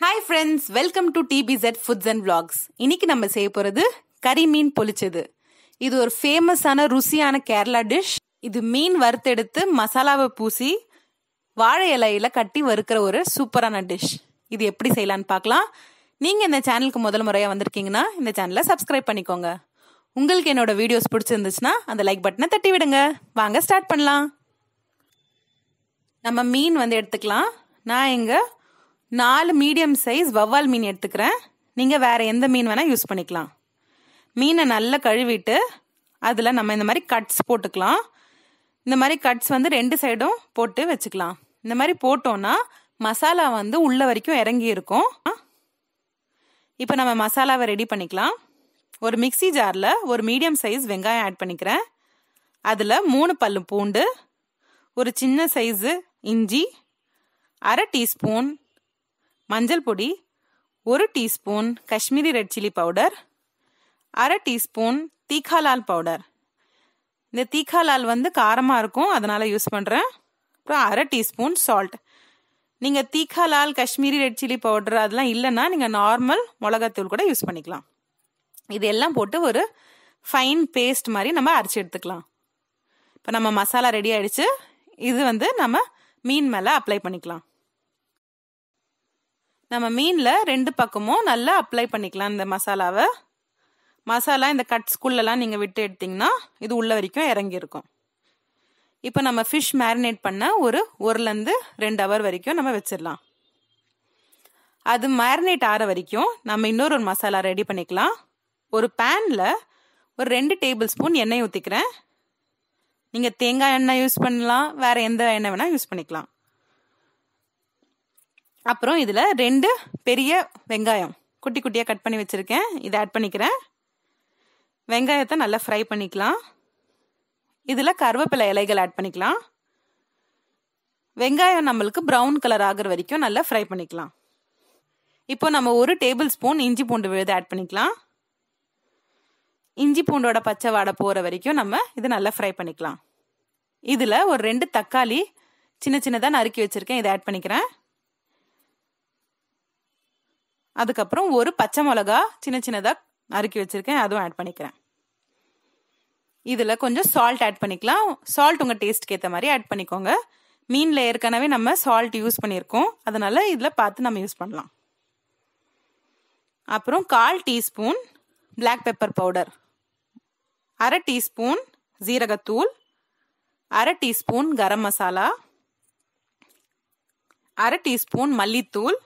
hi friends welcome to DP jet foods and vlogs இன்னைக்கு நம்ம செய்ய போகிறது கறி மீன் பொளிச்சது இது ஒரு ஃபேமஸான ருசியான கேரளா டிஷ் இது மீன் வறுத்தெடுத்து மசாலாவை பூசி வாழை இலையில கட்டி வறுக்கிற ஒரு சூப்பரான டிஷ் இது எப்படி செய்யலான்னு பார்க்கலாம் நீங்கள் இந்த சேனலுக்கு முதல் முறையாக வந்திருக்கீங்கன்னா இந்த சேனலை சப்ஸ்கிரைப் பண்ணிக்கோங்க உங்களுக்கு என்னோட வீடியோஸ் பிடிச்சிருந்துச்சுன்னா அந்த லைக் பட்டனை தட்டி விடுங்க வாங்க ஸ்டார்ட் பண்ணலாம் நம்ம மீன் வந்து எடுத்துக்கலாம் நான் எங்கள் நாலு மீடியம் சைஸ் வவ்வால் மீன் எடுத்துக்கிறேன் நீங்கள் வேறு எந்த மீன் வேணால் யூஸ் பண்ணிக்கலாம் மீனை நல்லா கழுவிட்டு அதில் நம்ம இந்த மாதிரி கட்ஸ் போட்டுக்கலாம் இந்த மாதிரி கட்ஸ் வந்து ரெண்டு சைடும் போட்டு வச்சுக்கலாம் இந்த மாதிரி போட்டோன்னா மசாலா வந்து உள்ள வரைக்கும் இறங்கி இருக்கும் இப்போ நம்ம மசாலாவை ரெடி பண்ணிக்கலாம் ஒரு மிக்சி ஜாரில் ஒரு மீடியம் சைஸ் வெங்காயம் ஆட் பண்ணிக்கிறேன் அதில் மூணு பல்லு பூண்டு ஒரு சின்ன சைஸு இஞ்சி அரை டீஸ்பூன் மஞ்சள் பொடி ஒரு teaspoon Kashmiri red chilli powder அரை டீஸ்பூன் தீக்காலால் பவுடர் இந்த தீக்காலால் வந்து காரமாக இருக்கும் அதனால் யூஸ் பண்ணுறேன் அப்புறம் அரை டீஸ்பூன் சால்ட் நீங்கள் தீக்காலால் காஷ்மீரி ரெட் சில்லி பவுடர் அதெல்லாம் இல்லைன்னா நீங்கள் நார்மல் மிளகாத்தூள் கூட யூஸ் பண்ணிக்கலாம் இதெல்லாம் போட்டு ஒரு ஃபைன் பேஸ்ட் மாதிரி நம்ம அரைச்சி எடுத்துக்கலாம் இப்போ நம்ம மசாலா ரெடி ஆகிடுச்சு இது வந்து நம்ம மீன் மேலே அப்ளை பண்ணிக்கலாம் நம்ம மீனில் ரெண்டு பக்கமும் நல்லா அப்ளை பண்ணிக்கலாம் இந்த மசாலாவை மசாலா இந்த கட்ஸ்குள்ளெல்லாம் நீங்கள் விட்டு எடுத்திங்கன்னா இது உள்ள வரைக்கும் இறங்கியிருக்கும் இப்போ நம்ம ஃபிஷ் மேரினேட் பண்ண ஒரு ஒருலேருந்து ரெண்டு ஹவர் வரைக்கும் நம்ம வச்சிடலாம் அது மேரினேட் ஆற வரைக்கும் நம்ம இன்னொரு ஒரு மசாலா ரெடி பண்ணிக்கலாம் ஒரு பேனில் ஒரு ரெண்டு டேபிள் ஸ்பூன் எண்ணெய் ஊற்றிக்கிறேன் நீங்கள் தேங்காய் எண்ணெய் யூஸ் பண்ணலாம் வேறு எந்த எண்ணெய் வேணால் யூஸ் பண்ணிக்கலாம் அப்புறம் இதில் ரெண்டு பெரிய வெங்காயம் குட்டி குட்டியாக கட் பண்ணி வச்சுருக்கேன் இதை ஆட் பண்ணிக்கிறேன் வெங்காயத்தை நல்லா ஃப்ரை பண்ணிக்கலாம் இதில் கருவேப்பிலை இலைகள் ஆட் பண்ணிக்கலாம் வெங்காயம் நம்மளுக்கு ப்ரௌன் கலர் ஆகிற வரைக்கும் நல்லா ஃப்ரை பண்ணிக்கலாம் இப்போ நம்ம ஒரு டேபிள் ஸ்பூன் இஞ்சி பூண்டு விழுது ஆட் பண்ணிக்கலாம் இஞ்சி பூண்டோட பச்சை வாடை போகிற வரைக்கும் நம்ம இது நல்லா ஃப்ரை பண்ணிக்கலாம் இதில் ஒரு ரெண்டு தக்காளி சின்ன சின்னதாக நறுக்கி வச்சுருக்கேன் இதை ஆட் பண்ணிக்கிறேன் அதுக்கப்புறம் ஒரு பச்சை மிளகா சின்ன சின்னதாக நறுக்கி வச்சுருக்கேன் அதுவும் ஆட் பண்ணிக்கிறேன் இதில் கொஞ்சம் சால்ட் ஆட் பண்ணிக்கலாம் சால்ட் உங்கள் டேஸ்ட்க்கு ஏற்ற மாதிரி ஆட் பண்ணிக்கோங்க மீனில் ஏற்கனவே நம்ம சால்ட் யூஸ் பண்ணியிருக்கோம் அதனால் இதில் பார்த்து நம்ம யூஸ் பண்ணலாம் அப்புறம் கால் டீஸ்பூன் பிளாக் பெப்பர் பவுடர் அரை டீஸ்பூன் ஜீரகத்தூள் அரை டீஸ்பூன் கரம் மசாலா அரை டீஸ்பூன் மல்லித்தூள்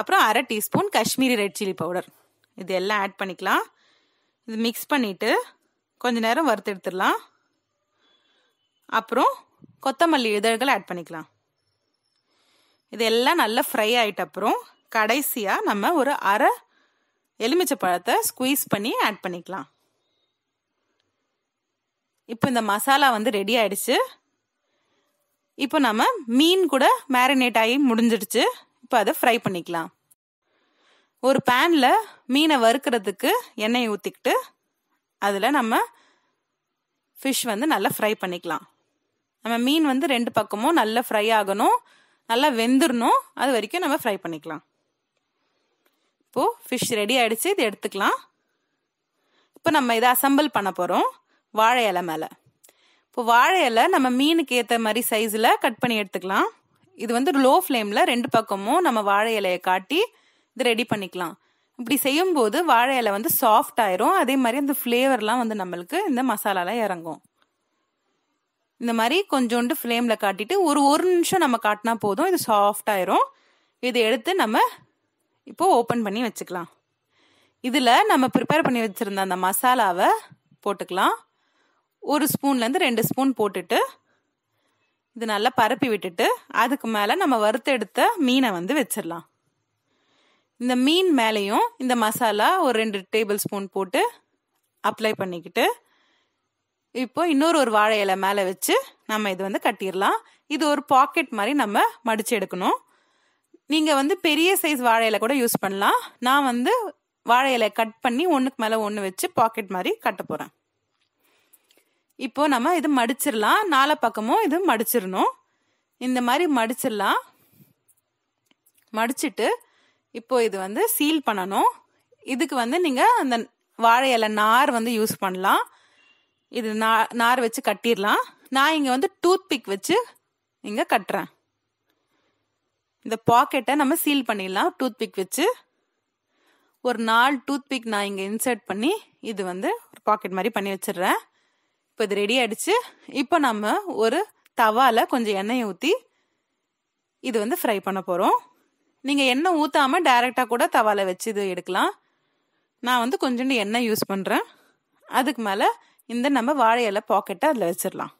அப்புறம் அரை teaspoon Kashmiri red chilli powder இது எல்லாம் ஆட் பண்ணிக்கலாம் இது மிக்ஸ் பண்ணிவிட்டு கொஞ்ச நேரம் வறுத்து எடுத்துடலாம் அப்புறம் கொத்தமல்லி இதழ்கள் ஆட் பண்ணிக்கலாம் இது எல்லாம் நல்லா ஃப்ரை ஆகிட்ட அப்புறம் கடைசியாக நம்ம ஒரு அரை எலுமிச்சை பழத்தை ஸ்குவீஸ் பண்ணி ஆட் பண்ணிக்கலாம் இப்போ இந்த மசாலா வந்து ரெடி ஆயிடுச்சு இப்போ நம்ம மீன் கூட மேரினேட் ஆகி முடிஞ்சிடுச்சு இப்போ அதை ஃப்ரை பண்ணிக்கலாம் ஒரு பேனில் மீனை வறுக்கிறதுக்கு எண்ணெயை ஊற்றிக்கிட்டு அதில் நம்ம ஃபிஷ் வந்து நல்லா ஃப்ரை பண்ணிக்கலாம் நம்ம மீன் வந்து ரெண்டு பக்கமும் நல்லா ஃப்ரை ஆகணும் நல்லா வெந்துடணும் அது வரைக்கும் நம்ம ஃப்ரை பண்ணிக்கலாம் இப்போது ஃபிஷ் ரெடி ஆகிடுச்சு இது எடுத்துக்கலாம் இப்போ நம்ம இதை அசம்பிள் பண்ண போகிறோம் வாழை இலை மேலே இப்போ வாழை இலை நம்ம மீனுக்கு ஏற்ற மாதிரி சைஸில் கட் பண்ணி எடுத்துக்கலாம் இது வந்து லோ ஃப்ளேமில் ரெண்டு பக்கமும் நம்ம வாழை இலையை காட்டி இது ரெடி பண்ணிக்கலாம் இப்படி செய்யும்போது வாழை இலை வந்து சாஃப்ட் ஆயிரும் அதே மாதிரி அந்த ஃப்ளேவர்லாம் வந்து நம்மளுக்கு இந்த மசாலாலாம் இறங்கும் இந்த மாதிரி கொஞ்சோண்டு ஃப்ளேமில் காட்டிட்டு ஒரு ஒரு நிமிஷம் நம்ம காட்டினா போதும் இது சாஃப்ட் ஆயிரும் இதை எடுத்து நம்ம இப்போது ஓப்பன் பண்ணி வச்சுக்கலாம் இதில் நம்ம ப்ரிப்பேர் பண்ணி வச்சுருந்த அந்த மசாலாவை போட்டுக்கலாம் ஒரு ஸ்பூன்லேருந்து ரெண்டு ஸ்பூன் போட்டுட்டு இது நல்லா பரப்பி விட்டுட்டு அதுக்கு மேலே நம்ம வறுத்து எடுத்த மீனை வந்து வச்சிடலாம் இந்த மீன் மேலேயும் இந்த மசாலா ஒரு ரெண்டு டேபிள் ஸ்பூன் போட்டு அப்ளை பண்ணிக்கிட்டு இப்போ இன்னொரு ஒரு வாழை இலை மேலே வச்சு நம்ம இது வந்து கட்டிடலாம் இது ஒரு பாக்கெட் மாதிரி நம்ம மடித்து எடுக்கணும் நீங்கள் வந்து பெரிய சைஸ் வாழை இலை கூட யூஸ் பண்ணலாம் நான் வந்து வாழை இலை கட் பண்ணி ஒன்றுக்கு மேலே ஒன்று வச்சு பாக்கெட் மாதிரி கட்ட போகிறேன் இப்போ நம்ம இது மடிச்சிடலாம் நால பக்கமும் இது மடிச்சிடணும் இந்த மாதிரி மடிச்சிடலாம் மடிச்சிட்டு இப்போ இது வந்து சீல் பண்ணணும் இதுக்கு வந்து நீங்கள் அந்த வாழை இலை நார் வந்து யூஸ் பண்ணலாம் இது நார் வச்சு கட்டிடலாம் நான் இங்கே வந்து டூத் பிக் வச்சு இங்க கட்டுறேன் இந்த பாக்கெட்டை நம்ம சீல் பண்ணிடலாம் டூத் பிக் வச்சு ஒரு நாலு டூத் பிக் நான் இங்கே இன்சர்ட் பண்ணி இது வந்து ஒரு பாக்கெட் மாதிரி பண்ணி வச்சிடுறேன் இப்போ இது ரெடி ஆயிடுச்சு இப்போ நம்ம ஒரு தவால கொஞ்சம் எண்ணெயை ஊற்றி இது வந்து ஃப்ரை பண்ண போகிறோம் நீங்கள் எண்ணெய் ஊற்றாமல் டைரெக்டாக கூட தவால வச்சு இது எடுக்கலாம் நான் வந்து கொஞ்சோண்டு எண்ணெய் யூஸ் பண்ணுறேன் அதுக்கு மேலே இந்த நம்ம வாழை இலை பாக்கெட்டை அதில் வச்சிடலாம்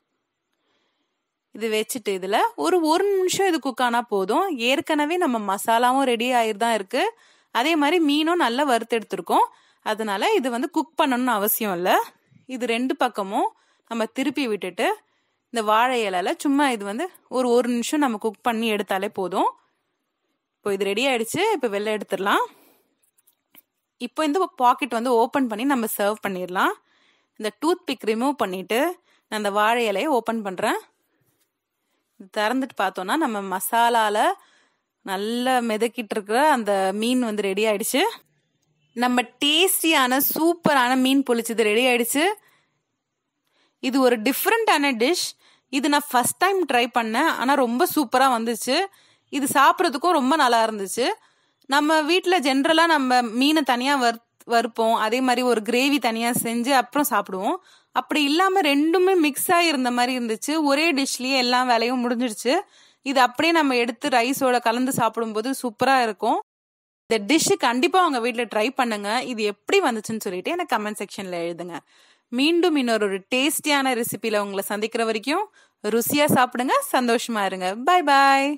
இது வச்சுட்டு இதில் ஒரு ஒரு நிமிஷம் இது குக் ஆனால் போதும் ஏற்கனவே நம்ம மசாலாவும் ரெடி ஆகிட்டு தான் இருக்குது அதே மாதிரி மீனும் நல்லா வறுத்து எடுத்துருக்கோம் அதனால இது வந்து குக் பண்ணணும்னு அவசியம் இல்லை இது ரெண்டு பக்கமும் நம்ம திருப்பி விட்டுட்டு இந்த வாழை இலையில சும்மா இது வந்து ஒரு ஒரு நிமிஷம் நம்ம குக் பண்ணி எடுத்தாலே போதும் இப்போ இது ரெடி ஆயிடுச்சு இப்போ வெளில எடுத்துடலாம் இப்போ இந்த பாக்கெட் வந்து ஓப்பன் பண்ணி நம்ம சர்வ் பண்ணிடலாம் இந்த டூத் பிக் ரிமூவ் பண்ணிவிட்டு நான் இந்த வாழை இலையை ஓப்பன் பண்ணுறேன் திறந்துட்டு பார்த்தோன்னா நம்ம மசாலாவில் நல்லா மிதக்கிட்டு இருக்கிற அந்த மீன் வந்து ரெடி ஆயிடுச்சு நம்ம டேஸ்டியான சூப்பரான மீன் பொழிச்சது ரெடி ஆயிடுச்சு இது ஒரு டிஃப்ரெண்ட்டான டிஷ் இது நான் ஃபஸ்ட் டைம் ட்ரை பண்ணேன் ஆனால் ரொம்ப சூப்பராக வந்துச்சு இது சாப்பிட்றதுக்கும் ரொம்ப நல்லா இருந்துச்சு நம்ம வீட்டில் ஜென்ரலாக நம்ம மீனை தனியாக வறு வறுப்போம் அதே மாதிரி ஒரு கிரேவி தனியாக செஞ்சு அப்புறம் சாப்பிடுவோம் அப்படி இல்லாமல் ரெண்டுமே மிக்ஸ் ஆகியிருந்த மாதிரி இருந்துச்சு ஒரே டிஷ்லேயே எல்லா வேலையும் முடிஞ்சிடுச்சு இது அப்படியே நம்ம எடுத்து ரைஸோட கலந்து சாப்பிடும்போது சூப்பராக இருக்கும் இந்த டிஷ்ஷு கண்டிப்பாக உங்கள் வீட்டில் ட்ரை பண்ணுங்கள் இது எப்படி வந்துச்சுன்னு சொல்லிட்டு எனக்கு கமெண்ட் செக்ஷனில் எழுதுங்க மீண்டும் இன்னொரு ஒரு டேஸ்டியான ரெசிபியில் உங்களை சந்திக்கிற வரைக்கும் ருசியாக சாப்பிடுங்க சந்தோஷமாக இருங்க பாய் பாய்